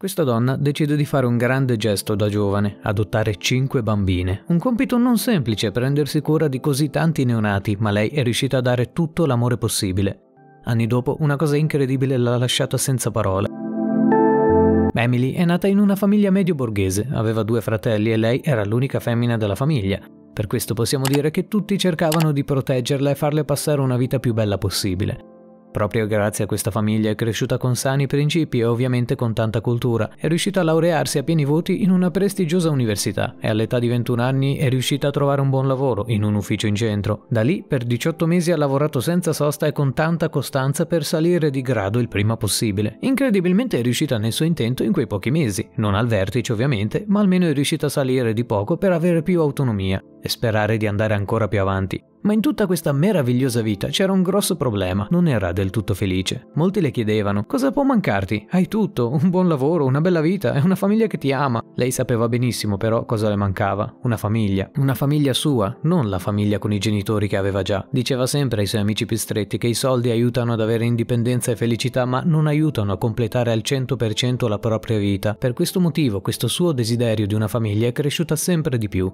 Questa donna decide di fare un grande gesto da giovane, adottare cinque bambine. Un compito non semplice prendersi cura di così tanti neonati, ma lei è riuscita a dare tutto l'amore possibile. Anni dopo, una cosa incredibile l'ha lasciata senza parole. Emily è nata in una famiglia medio-borghese, aveva due fratelli e lei era l'unica femmina della famiglia. Per questo possiamo dire che tutti cercavano di proteggerla e farle passare una vita più bella possibile. Proprio grazie a questa famiglia è cresciuta con sani principi e ovviamente con tanta cultura. È riuscita a laurearsi a pieni voti in una prestigiosa università e all'età di 21 anni è riuscita a trovare un buon lavoro in un ufficio in centro. Da lì per 18 mesi ha lavorato senza sosta e con tanta costanza per salire di grado il prima possibile. Incredibilmente è riuscita nel suo intento in quei pochi mesi, non al vertice ovviamente, ma almeno è riuscita a salire di poco per avere più autonomia e sperare di andare ancora più avanti. Ma in tutta questa meravigliosa vita c'era un grosso problema, non era del tutto felice. Molti le chiedevano, cosa può mancarti? Hai tutto, un buon lavoro, una bella vita e una famiglia che ti ama. Lei sapeva benissimo però cosa le mancava, una famiglia, una famiglia sua, non la famiglia con i genitori che aveva già. Diceva sempre ai suoi amici più stretti che i soldi aiutano ad avere indipendenza e felicità ma non aiutano a completare al 100% la propria vita. Per questo motivo questo suo desiderio di una famiglia è cresciuta sempre di più.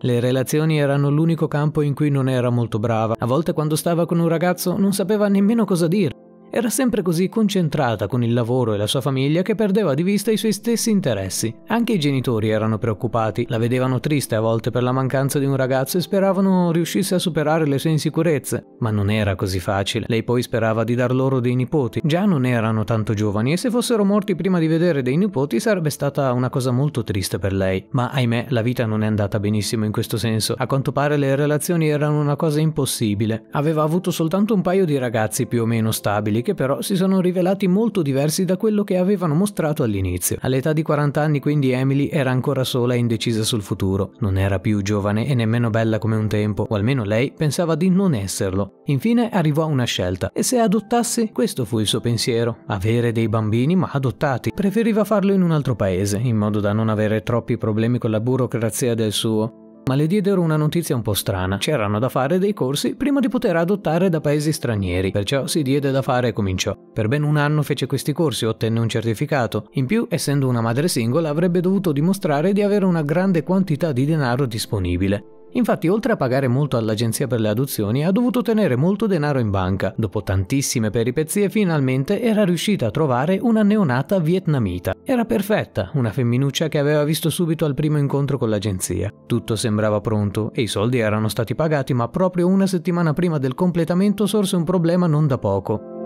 Le relazioni erano l'unico campo in cui non era molto brava. A volte quando stava con un ragazzo non sapeva nemmeno cosa dire. Era sempre così concentrata con il lavoro e la sua famiglia che perdeva di vista i suoi stessi interessi. Anche i genitori erano preoccupati, la vedevano triste a volte per la mancanza di un ragazzo e speravano riuscisse a superare le sue insicurezze. Ma non era così facile. Lei poi sperava di dar loro dei nipoti. Già non erano tanto giovani e se fossero morti prima di vedere dei nipoti sarebbe stata una cosa molto triste per lei. Ma ahimè, la vita non è andata benissimo in questo senso. A quanto pare le relazioni erano una cosa impossibile. Aveva avuto soltanto un paio di ragazzi più o meno stabili fratelli che però si sono rivelati molto diversi da quello che avevano mostrato all'inizio. All'età di 40 anni quindi Emily era ancora sola e indecisa sul futuro. Non era più giovane e nemmeno bella come un tempo, o almeno lei pensava di non esserlo. Infine arrivò a una scelta. E se adottasse Questo fu il suo pensiero. Avere dei bambini ma adottati. Preferiva farlo in un altro paese, in modo da non avere troppi problemi con la burocrazia del suo ma le diedero una notizia un po' strana. C'erano da fare dei corsi prima di poter adottare da paesi stranieri, perciò si diede da fare e cominciò. Per ben un anno fece questi corsi, e ottenne un certificato. In più, essendo una madre singola, avrebbe dovuto dimostrare di avere una grande quantità di denaro disponibile. Infatti, oltre a pagare molto all'agenzia per le adozioni, ha dovuto tenere molto denaro in banca. Dopo tantissime peripezie, finalmente era riuscita a trovare una neonata vietnamita. Era perfetta, una femminuccia che aveva visto subito al primo incontro con l'agenzia. Tutto sembrava pronto e i soldi erano stati pagati, ma proprio una settimana prima del completamento sorse un problema non da poco.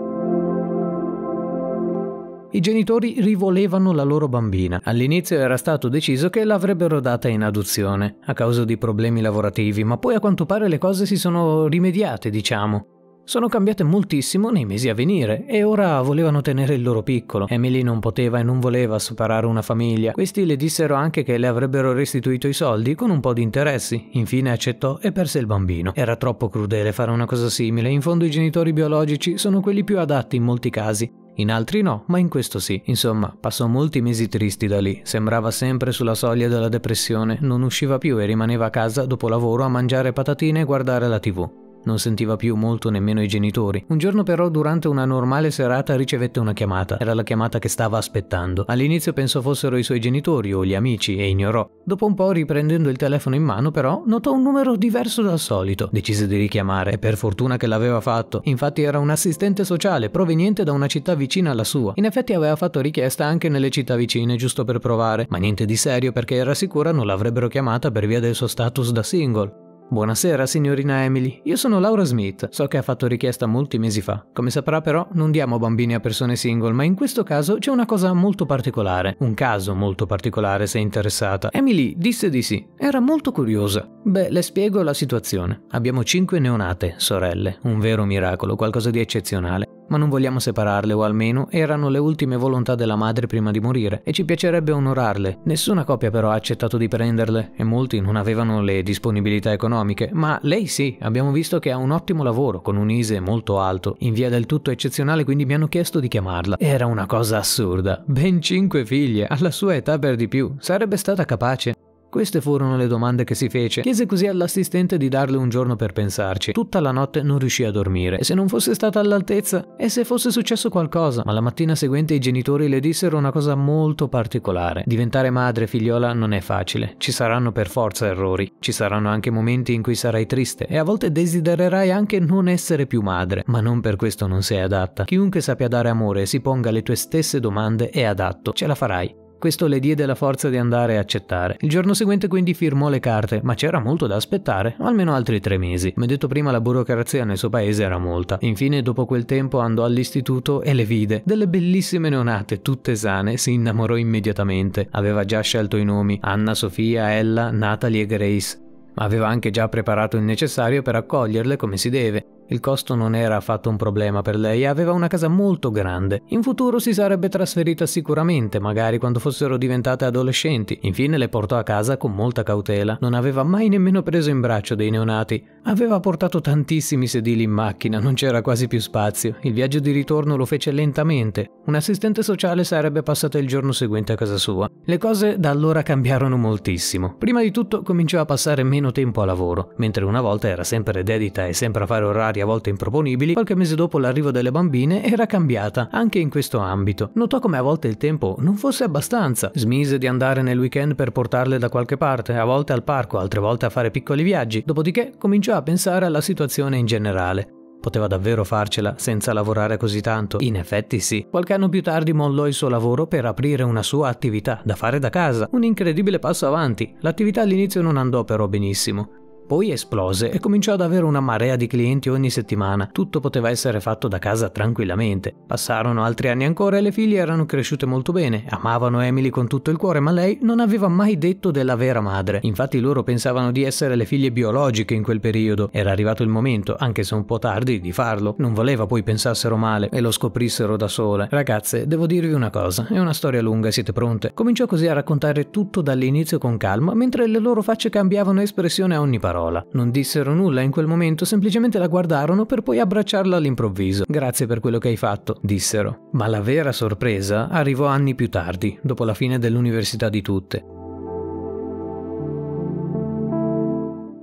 I genitori rivolevano la loro bambina. All'inizio era stato deciso che l'avrebbero data in adozione, a causa di problemi lavorativi, ma poi a quanto pare le cose si sono rimediate, diciamo. Sono cambiate moltissimo nei mesi a venire e ora volevano tenere il loro piccolo. Emily non poteva e non voleva superare una famiglia. Questi le dissero anche che le avrebbero restituito i soldi con un po' di interessi. Infine accettò e perse il bambino. Era troppo crudele fare una cosa simile. In fondo i genitori biologici sono quelli più adatti in molti casi in altri no, ma in questo sì. Insomma, passò molti mesi tristi da lì. Sembrava sempre sulla soglia della depressione, non usciva più e rimaneva a casa dopo lavoro a mangiare patatine e guardare la tv. Non sentiva più molto nemmeno i genitori. Un giorno però durante una normale serata ricevette una chiamata. Era la chiamata che stava aspettando. All'inizio pensò fossero i suoi genitori o gli amici e ignorò. Dopo un po' riprendendo il telefono in mano però notò un numero diverso dal solito. Decise di richiamare e per fortuna che l'aveva fatto. Infatti era un assistente sociale proveniente da una città vicina alla sua. In effetti aveva fatto richiesta anche nelle città vicine giusto per provare, ma niente di serio perché era sicura non l'avrebbero chiamata per via del suo status da single. Buonasera signorina Emily, io sono Laura Smith, so che ha fatto richiesta molti mesi fa. Come saprà però non diamo bambini a persone single, ma in questo caso c'è una cosa molto particolare, un caso molto particolare se interessata. Emily disse di sì, era molto curiosa. Beh, le spiego la situazione. Abbiamo cinque neonate, sorelle, un vero miracolo, qualcosa di eccezionale ma non vogliamo separarle o almeno erano le ultime volontà della madre prima di morire e ci piacerebbe onorarle. Nessuna coppia però ha accettato di prenderle e molti non avevano le disponibilità economiche, ma lei sì, abbiamo visto che ha un ottimo lavoro con un ISE molto alto, in via del tutto eccezionale quindi mi hanno chiesto di chiamarla. Era una cosa assurda, ben cinque figlie, alla sua età per di più, sarebbe stata capace. Queste furono le domande che si fece. Chiese così all'assistente di darle un giorno per pensarci. Tutta la notte non riuscì a dormire. E se non fosse stata all'altezza? E se fosse successo qualcosa? Ma la mattina seguente i genitori le dissero una cosa molto particolare. Diventare madre figliola non è facile. Ci saranno per forza errori. Ci saranno anche momenti in cui sarai triste e a volte desidererai anche non essere più madre. Ma non per questo non sei adatta. Chiunque sappia dare amore e si ponga le tue stesse domande è adatto. Ce la farai. Questo le diede la forza di andare e accettare. Il giorno seguente quindi firmò le carte, ma c'era molto da aspettare, almeno altri tre mesi. Come detto prima, la burocrazia nel suo paese era molta. Infine, dopo quel tempo, andò all'istituto e le vide. Delle bellissime neonate, tutte sane, si innamorò immediatamente. Aveva già scelto i nomi, Anna, Sofia, Ella, Natalie e Grace. Ma Aveva anche già preparato il necessario per accoglierle come si deve, il costo non era affatto un problema per lei, aveva una casa molto grande. In futuro si sarebbe trasferita sicuramente, magari quando fossero diventate adolescenti. Infine le portò a casa con molta cautela. Non aveva mai nemmeno preso in braccio dei neonati. Aveva portato tantissimi sedili in macchina, non c'era quasi più spazio. Il viaggio di ritorno lo fece lentamente. Un assistente sociale sarebbe passato il giorno seguente a casa sua. Le cose da allora cambiarono moltissimo. Prima di tutto cominciò a passare meno tempo a lavoro, mentre una volta era sempre dedita e sempre a fare orari a volte improponibili, qualche mese dopo l'arrivo delle bambine era cambiata anche in questo ambito. Notò come a volte il tempo non fosse abbastanza. Smise di andare nel weekend per portarle da qualche parte, a volte al parco, altre volte a fare piccoli viaggi, dopodiché cominciò a pensare alla situazione in generale. Poteva davvero farcela senza lavorare così tanto? In effetti sì. Qualche anno più tardi mollò il suo lavoro per aprire una sua attività da fare da casa, un incredibile passo avanti. L'attività all'inizio non andò però benissimo. Poi esplose e cominciò ad avere una marea di clienti ogni settimana. Tutto poteva essere fatto da casa tranquillamente. Passarono altri anni ancora e le figlie erano cresciute molto bene. Amavano Emily con tutto il cuore, ma lei non aveva mai detto della vera madre. Infatti loro pensavano di essere le figlie biologiche in quel periodo. Era arrivato il momento, anche se un po' tardi, di farlo. Non voleva poi pensassero male e lo scoprissero da sole. Ragazze, devo dirvi una cosa, è una storia lunga, siete pronte? Cominciò così a raccontare tutto dall'inizio con calma, mentre le loro facce cambiavano espressione a ogni parte parola. Non dissero nulla in quel momento, semplicemente la guardarono per poi abbracciarla all'improvviso. Grazie per quello che hai fatto, dissero. Ma la vera sorpresa arrivò anni più tardi, dopo la fine dell'università di tutte.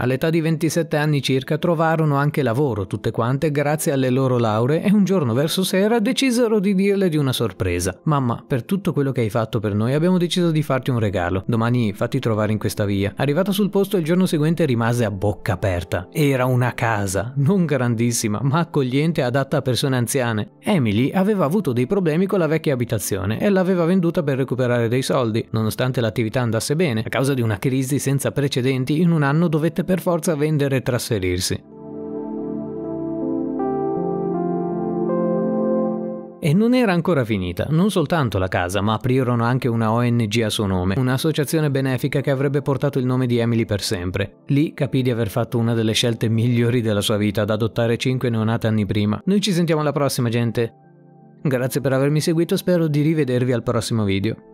All'età di 27 anni circa trovarono anche lavoro tutte quante grazie alle loro lauree e un giorno verso sera decisero di dirle di una sorpresa. Mamma, per tutto quello che hai fatto per noi abbiamo deciso di farti un regalo. Domani fatti trovare in questa via. Arrivata sul posto il giorno seguente rimase a bocca aperta. Era una casa, non grandissima, ma accogliente e adatta a persone anziane. Emily aveva avuto dei problemi con la vecchia abitazione e l'aveva venduta per recuperare dei soldi. Nonostante l'attività andasse bene, a causa di una crisi senza precedenti, in un anno dovette per forza vendere e trasferirsi. E non era ancora finita, non soltanto la casa, ma aprirono anche una ONG a suo nome, un'associazione benefica che avrebbe portato il nome di Emily per sempre. Lì capì di aver fatto una delle scelte migliori della sua vita, ad adottare 5 neonate anni prima. Noi ci sentiamo alla prossima, gente. Grazie per avermi seguito, spero di rivedervi al prossimo video.